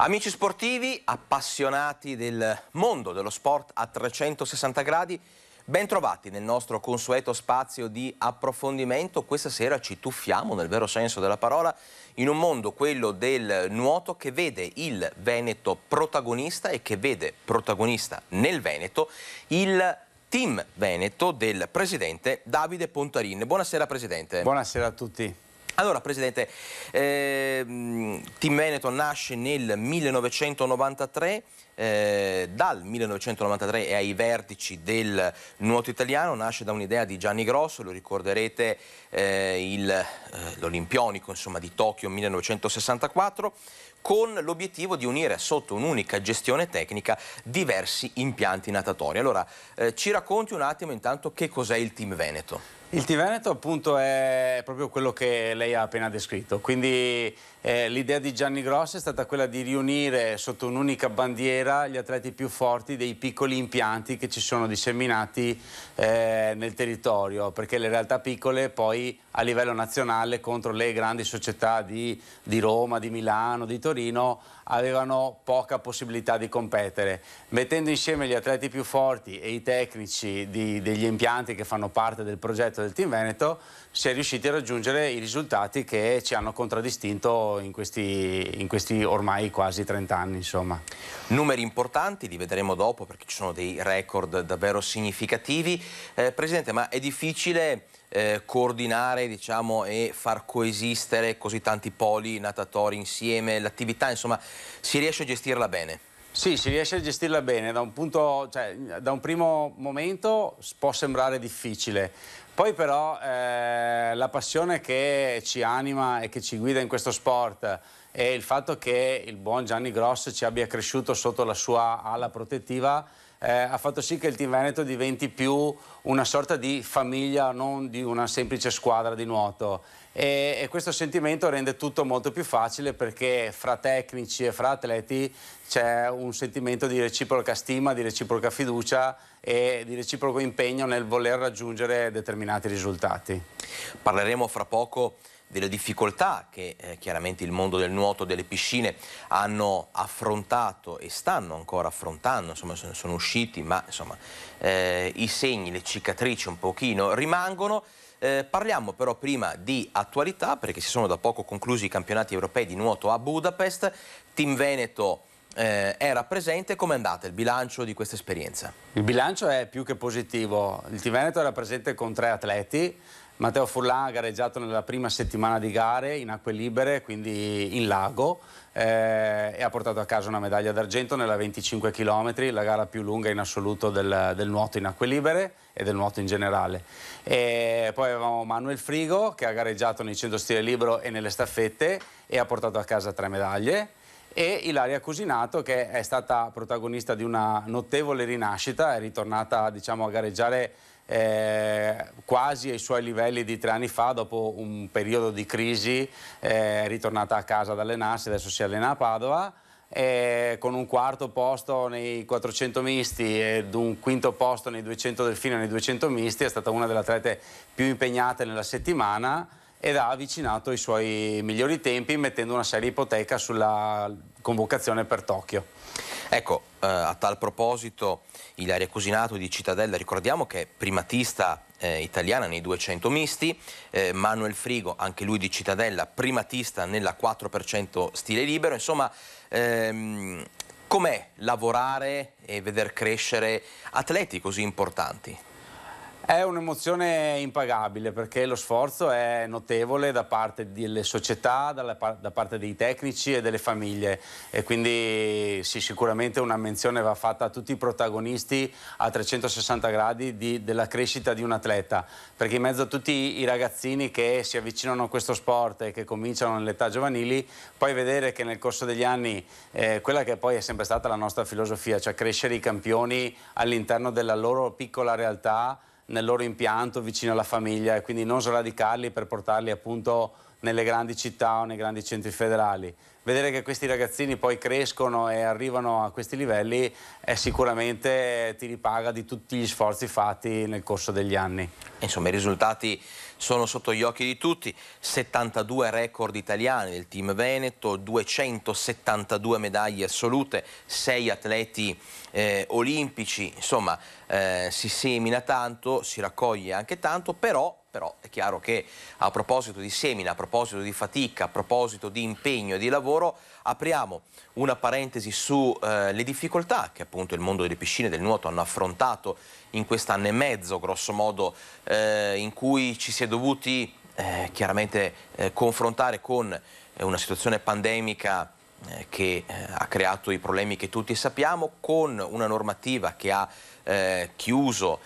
Amici sportivi, appassionati del mondo dello sport a 360 gradi, bentrovati nel nostro consueto spazio di approfondimento. Questa sera ci tuffiamo, nel vero senso della parola, in un mondo, quello del nuoto, che vede il Veneto protagonista e che vede protagonista nel Veneto il team Veneto del presidente Davide Pontarin. Buonasera Presidente. Buonasera a tutti. Allora Presidente, eh, Team Veneto nasce nel 1993, eh, dal 1993 è ai vertici del nuoto italiano, nasce da un'idea di Gianni Grosso, lo ricorderete eh, eh l'Olimpionico di Tokyo 1964, con l'obiettivo di unire sotto un'unica gestione tecnica diversi impianti natatori. Allora eh, ci racconti un attimo intanto che cos'è il Team Veneto? Il T-Veneto appunto è proprio quello che lei ha appena descritto, quindi eh, l'idea di Gianni Grossi è stata quella di riunire sotto un'unica bandiera gli atleti più forti dei piccoli impianti che ci sono disseminati eh, nel territorio, perché le realtà piccole poi a livello nazionale contro le grandi società di, di Roma, di Milano, di Torino avevano poca possibilità di competere. Mettendo insieme gli atleti più forti e i tecnici di, degli impianti che fanno parte del progetto del Team Veneto, si è riusciti a raggiungere i risultati che ci hanno contraddistinto in questi, in questi ormai quasi 30 anni. Insomma. Numeri importanti, li vedremo dopo perché ci sono dei record davvero significativi. Eh, Presidente, ma è difficile eh, coordinare diciamo, e far coesistere così tanti poli natatori insieme, l'attività insomma si riesce a gestirla bene? Sì, si riesce a gestirla bene, da un, punto, cioè, da un primo momento può sembrare difficile, poi però eh, la passione che ci anima e che ci guida in questo sport e il fatto che il buon Gianni Gross ci abbia cresciuto sotto la sua ala protettiva eh, ha fatto sì che il Team Veneto diventi più una sorta di famiglia, non di una semplice squadra di nuoto. E, e questo sentimento rende tutto molto più facile perché fra tecnici e fra atleti c'è un sentimento di reciproca stima, di reciproca fiducia e di reciproco impegno nel voler raggiungere determinati risultati. Parleremo fra poco delle difficoltà che eh, chiaramente il mondo del nuoto, delle piscine hanno affrontato e stanno ancora affrontando, insomma sono, sono usciti, ma insomma eh, i segni, le cicatrici un pochino rimangono. Eh, parliamo però prima di attualità perché si sono da poco conclusi i campionati europei di nuoto a Budapest, Team Veneto eh, era presente, com'è andata il bilancio di questa esperienza? Il bilancio è più che positivo, il Team Veneto era presente con tre atleti, Matteo Furlan ha gareggiato nella prima settimana di gare in acque libere, quindi in lago, eh, e ha portato a casa una medaglia d'argento nella 25 km, la gara più lunga in assoluto del, del nuoto in acque libere e del nuoto in generale. E poi avevamo Manuel Frigo che ha gareggiato nei 100 stile libero e nelle staffette e ha portato a casa tre medaglie e Ilaria Cusinato che è stata protagonista di una notevole rinascita, è ritornata diciamo, a gareggiare eh, quasi ai suoi livelli di tre anni fa dopo un periodo di crisi, eh, ritornata a casa ad allenarsi, adesso si allena a Padova. Eh, con un quarto posto nei 400 misti ed un quinto posto nei 200 delfini e nei 200 misti è stata una delle atlete più impegnate nella settimana ed ha avvicinato i suoi migliori tempi mettendo una seria ipoteca sulla convocazione per Tokyo. Ecco, eh, a tal proposito Ilaria Cusinato di Cittadella, ricordiamo che è primatista eh, italiana nei 200 misti, eh, Manuel Frigo, anche lui di Cittadella, primatista nella 4% stile libero, insomma... Ehm, Com'è lavorare e veder crescere atleti così importanti? È un'emozione impagabile perché lo sforzo è notevole da parte delle società, da parte dei tecnici e delle famiglie e quindi sì, sicuramente una menzione va fatta a tutti i protagonisti a 360 gradi di, della crescita di un atleta perché in mezzo a tutti i ragazzini che si avvicinano a questo sport e che cominciano nell'età giovanili poi vedere che nel corso degli anni eh, quella che poi è sempre stata la nostra filosofia, cioè crescere i campioni all'interno della loro piccola realtà nel loro impianto vicino alla famiglia e quindi non sradicarli per portarli appunto nelle grandi città o nei grandi centri federali. Vedere che questi ragazzini poi crescono e arrivano a questi livelli è sicuramente ti ripaga di tutti gli sforzi fatti nel corso degli anni. Insomma, i risultati sono sotto gli occhi di tutti, 72 record italiani del team Veneto, 272 medaglie assolute, 6 atleti eh, olimpici, insomma eh, si semina tanto, si raccoglie anche tanto, però però è chiaro che a proposito di semina, a proposito di fatica, a proposito di impegno e di lavoro, apriamo una parentesi sulle eh, difficoltà che appunto il mondo delle piscine e del nuoto hanno affrontato in quest'anno e mezzo, grosso modo, eh, in cui ci si è dovuti eh, chiaramente eh, confrontare con eh, una situazione pandemica eh, che eh, ha creato i problemi che tutti sappiamo, con una normativa che ha chiuso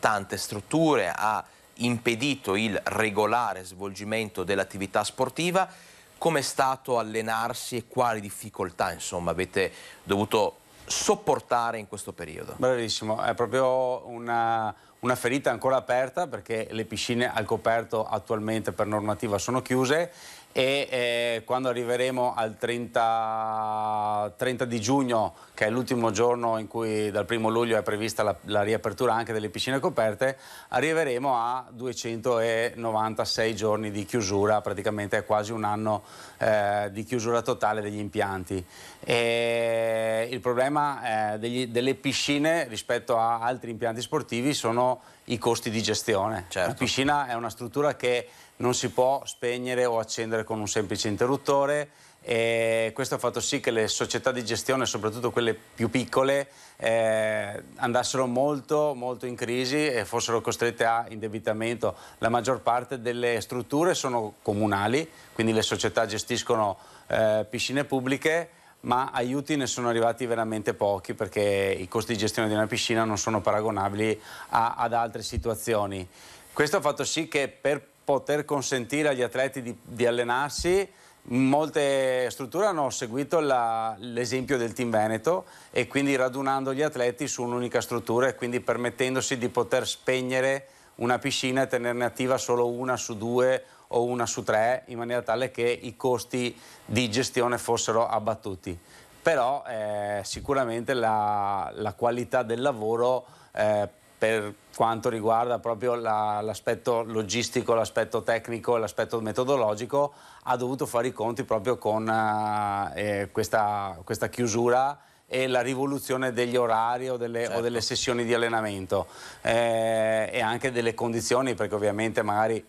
tante strutture, ha impedito il regolare svolgimento dell'attività sportiva, com'è stato allenarsi e quali difficoltà insomma, avete dovuto sopportare in questo periodo? Bravissimo, è proprio una, una ferita ancora aperta perché le piscine al coperto attualmente per normativa sono chiuse e eh, quando arriveremo al 30, 30, di giugno, che è l'ultimo giorno in cui dal primo luglio è prevista la, la riapertura anche delle piscine coperte, arriveremo a 296 giorni di chiusura, praticamente è quasi un anno eh, di chiusura totale degli impianti. E il problema eh, degli, delle piscine rispetto a altri impianti sportivi sono i costi di gestione. Certo. La piscina è una struttura che non si può spegnere o accendere con un semplice interruttore e questo ha fatto sì che le società di gestione, soprattutto quelle più piccole, eh, andassero molto, molto in crisi e fossero costrette a indebitamento. La maggior parte delle strutture sono comunali, quindi le società gestiscono eh, piscine pubbliche ma aiuti ne sono arrivati veramente pochi perché i costi di gestione di una piscina non sono paragonabili a, ad altre situazioni. Questo ha fatto sì che per poter consentire agli atleti di, di allenarsi molte strutture hanno seguito l'esempio del Team Veneto e quindi radunando gli atleti su un'unica struttura e quindi permettendosi di poter spegnere una piscina e tenerne attiva solo una su due o una su tre in maniera tale che i costi di gestione fossero abbattuti. Però eh, sicuramente la, la, qualità del lavoro eh, per quanto riguarda proprio la, l'aspetto logistico, l'aspetto tecnico e l'aspetto metodologico, ha dovuto fare i conti proprio con eh, eh, questa, questa, chiusura e la rivoluzione degli orari o delle, certo. o delle sessioni di allenamento eh, e anche delle condizioni, perché ovviamente magari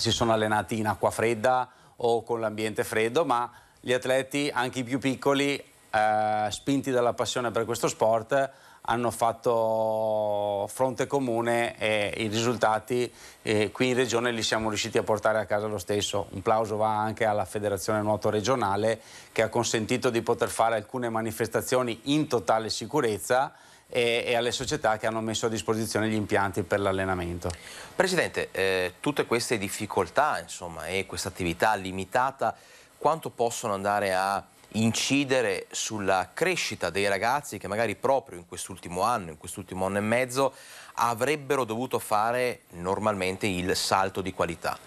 si sono allenati in acqua fredda o con l'ambiente freddo, ma gli atleti, anche i più piccoli, eh, spinti dalla passione per questo sport, hanno fatto fronte comune e i risultati eh, qui in regione li siamo riusciti a portare a casa lo stesso. Un plauso va anche alla Federazione Nuoto Regionale che ha consentito di poter fare alcune manifestazioni in totale sicurezza e, e, alle società che hanno messo a disposizione gli impianti per l'allenamento. Presidente, eh, tutte queste difficoltà insomma, e questa attività limitata quanto possono andare a incidere sulla crescita dei ragazzi che magari proprio in quest'ultimo anno, in quest'ultimo anno e mezzo avrebbero dovuto fare normalmente il salto di qualità?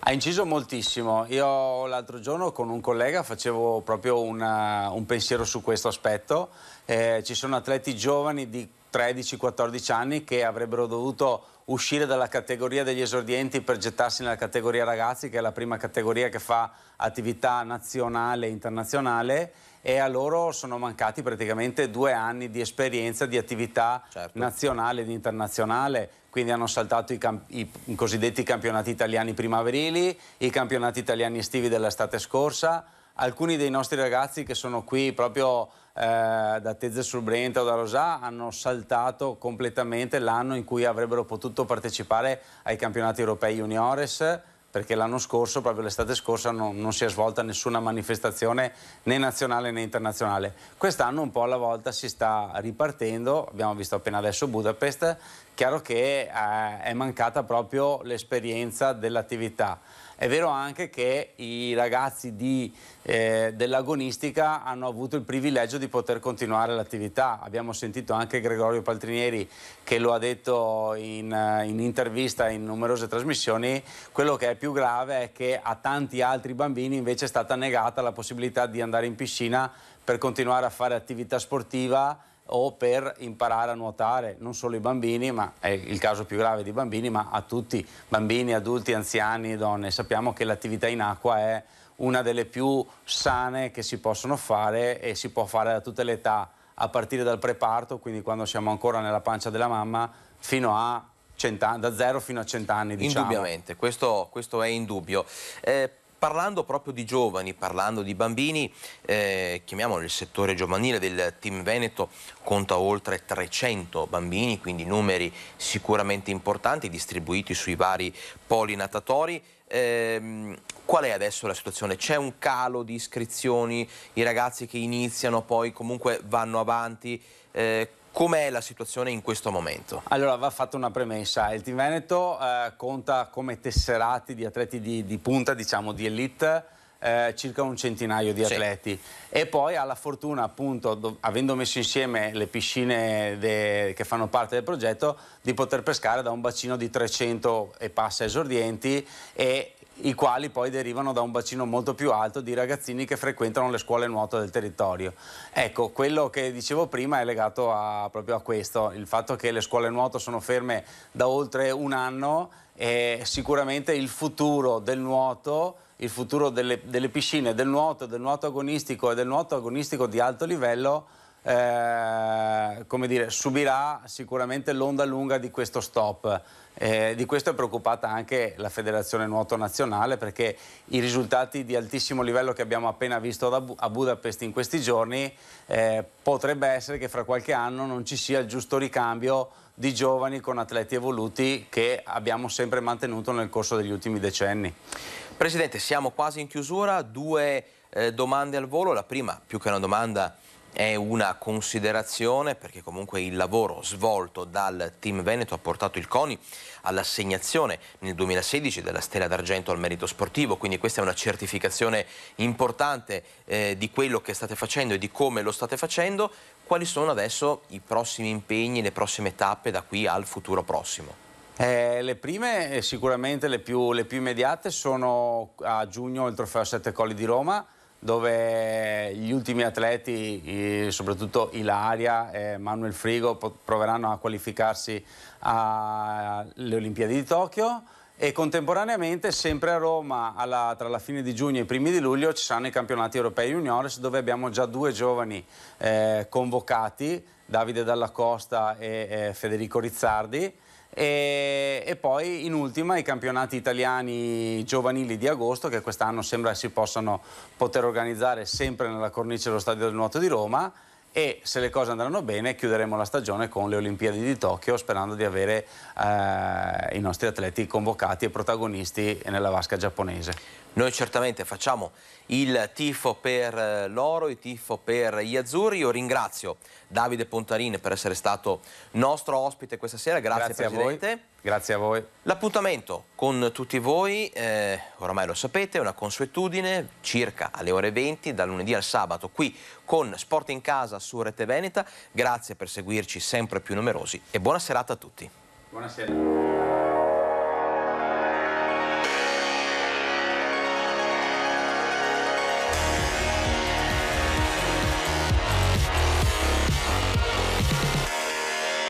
Ha inciso moltissimo. Io l'altro giorno con un collega facevo proprio una, un pensiero su questo aspetto. Eh, ci sono atleti giovani di 13-14 anni che avrebbero dovuto uscire dalla categoria degli esordienti per gettarsi nella categoria ragazzi, che è la prima categoria che fa attività nazionale e internazionale, e a loro sono mancati praticamente due anni di esperienza di attività certo. nazionale ed internazionale. Quindi hanno saltato i, i, i cosiddetti campionati italiani primaverili, i campionati italiani estivi dell'estate scorsa. Alcuni dei nostri ragazzi che sono qui proprio eh, da Tezze sul Brenta o da Rosà hanno saltato completamente l'anno in cui avrebbero potuto partecipare ai campionati europei juniores perché l'anno scorso, proprio l'estate scorsa, non, non, si è svolta nessuna manifestazione né nazionale né internazionale. Quest'anno un po' alla volta si sta ripartendo, abbiamo visto appena adesso Budapest, chiaro che eh, è mancata proprio l'esperienza dell'attività. È vero anche che i ragazzi di, eh, dell'agonistica hanno avuto il privilegio di poter continuare l'attività. Abbiamo sentito anche Gregorio Paltrinieri che lo ha detto in, eh, in intervista in numerose trasmissioni. Quello che è più grave è che a tanti altri bambini invece è stata negata la possibilità di andare in piscina per continuare a fare attività sportiva o per imparare a nuotare, non solo i bambini, ma è il caso più grave di bambini, ma a tutti, bambini, adulti, anziani, donne. Sappiamo che l'attività in acqua è una delle più sane che si possono fare e si può fare a tutte le età, a partire dal preparto, quindi quando siamo ancora nella pancia della mamma, fino a 100, da zero fino a cent'anni. Diciamo. Indubbiamente, questo, questo è indubbio. Eh, Parlando proprio di giovani, parlando di bambini, eh, chiamiamolo il settore giovanile del Team Veneto conta oltre 300 bambini, quindi numeri sicuramente importanti distribuiti sui vari poli natatori. Eh, qual è adesso la situazione? C'è un calo di iscrizioni, i ragazzi che iniziano poi comunque vanno avanti? Eh, Com'è la situazione in questo momento? Allora va fatta una premessa, il Team Veneto eh, conta come tesserati di atleti di, di punta, diciamo di elite, eh, circa un centinaio di atleti sì. e poi ha la fortuna appunto do, avendo messo insieme le piscine de, che fanno parte del progetto di poter pescare da un bacino di 300 e passa esordienti e i quali poi derivano da un bacino molto più alto di ragazzini che frequentano le scuole nuoto del territorio. Ecco, quello che dicevo prima è legato a, proprio a questo, il fatto che le scuole nuoto sono ferme da oltre un anno e sicuramente il futuro del nuoto il futuro delle, delle piscine, del nuoto, del nuoto agonistico e del nuoto agonistico di alto livello eh, come dire, subirà sicuramente l'onda lunga di questo stop. Eh, di questo è preoccupata anche la Federazione Nuoto Nazionale perché i risultati di altissimo livello che abbiamo appena visto a Budapest in questi giorni eh, potrebbe essere che fra qualche anno non ci sia il giusto ricambio di giovani con atleti evoluti che abbiamo sempre mantenuto nel corso degli ultimi decenni. Presidente, siamo quasi in chiusura, due eh, domande al volo, la prima più che una domanda è una considerazione perché comunque il lavoro svolto dal Team Veneto ha portato il CONI all'assegnazione nel 2016 della Stella d'Argento al merito sportivo, quindi questa è una certificazione importante eh, di quello che state facendo e di come lo state facendo. Quali sono adesso i prossimi impegni, le prossime tappe da qui al futuro prossimo? Eh, le prime, eh, sicuramente le più, le più immediate, sono a giugno il trofeo Sette Colli di Roma, dove gli ultimi atleti, soprattutto Ilaria e Manuel Frigo, proveranno a qualificarsi alle Olimpiadi di Tokyo e contemporaneamente sempre a Roma alla, tra la fine di giugno e i primi di luglio ci saranno i campionati europei juniores dove abbiamo già due giovani eh, convocati, Davide Dalla Costa e eh, Federico Rizzardi e, e, poi in ultima i campionati italiani giovanili di agosto che quest'anno sembra si possano poter organizzare sempre nella cornice dello Stadio del Nuoto di Roma e se le cose andranno bene chiuderemo la stagione con le Olimpiadi di Tokyo sperando di avere eh, i nostri atleti convocati e protagonisti nella vasca giapponese. Noi certamente facciamo il tifo per eh, loro, il tifo per gli azzurri. Io ringrazio Davide Pontarin per essere stato nostro ospite questa sera. Grazie, Grazie Presidente. A voi. Grazie a voi. L'appuntamento con tutti voi, eh, oramai lo sapete, è una consuetudine circa alle ore 20, dal lunedì al sabato, qui con Sport in Casa su Rete Veneta. Grazie per seguirci sempre più numerosi e buona serata a tutti. Buonasera.